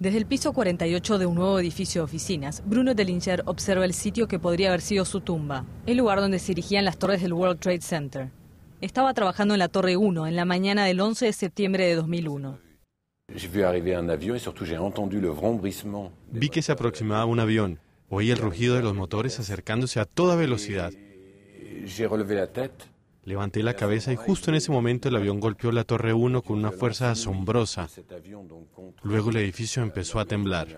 Desde el piso 48 de un nuevo edificio de oficinas, Bruno Delinger observa el sitio que podría haber sido su tumba, el lugar donde se erigían las torres del World Trade Center. Estaba trabajando en la Torre 1 en la mañana del 11 de septiembre de 2001. Vi que se aproximaba un avión. Oí el rugido de los motores acercándose a toda velocidad. Levanté la cabeza y justo en ese momento el avión golpeó la Torre 1 con una fuerza asombrosa. Luego el edificio empezó a temblar.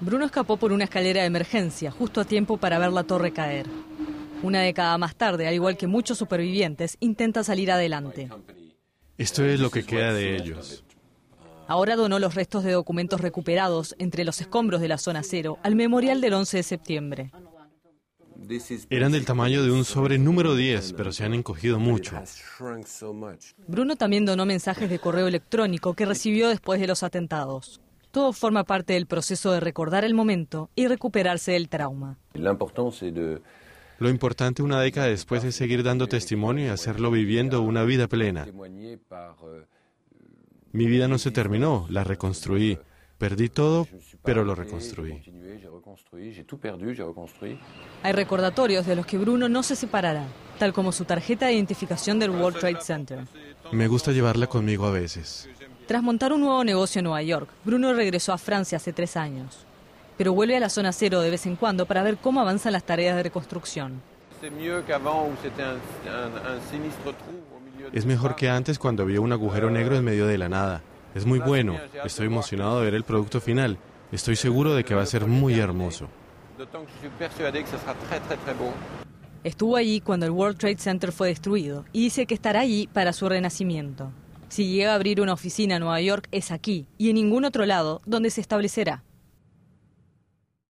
Bruno escapó por una escalera de emergencia, justo a tiempo para ver la torre caer. Una década más tarde, al igual que muchos supervivientes, intenta salir adelante. Esto es lo que queda de ellos. Ahora donó los restos de documentos recuperados entre los escombros de la zona cero al memorial del 11 de septiembre. Eran del tamaño de un sobre número 10, pero se han encogido mucho. Bruno también donó mensajes de correo electrónico que recibió después de los atentados. Todo forma parte del proceso de recordar el momento y recuperarse del trauma. Lo importante una década después es seguir dando testimonio y hacerlo viviendo una vida plena. Mi vida no se terminó, la reconstruí. Perdí todo, pero lo reconstruí. Hay recordatorios de los que Bruno no se separará, tal como su tarjeta de identificación del World Trade Center. Me gusta llevarla conmigo a veces. Tras montar un nuevo negocio en Nueva York, Bruno regresó a Francia hace tres años, pero vuelve a la zona cero de vez en cuando para ver cómo avanzan las tareas de reconstrucción. Es mejor que antes cuando había un agujero negro en medio de la nada. Es muy bueno, estoy emocionado de ver el producto final, estoy seguro de que va a ser muy hermoso. Estuvo allí cuando el World Trade Center fue destruido y dice que estará allí para su renacimiento. Si llega a abrir una oficina en Nueva York es aquí y en ningún otro lado donde se establecerá.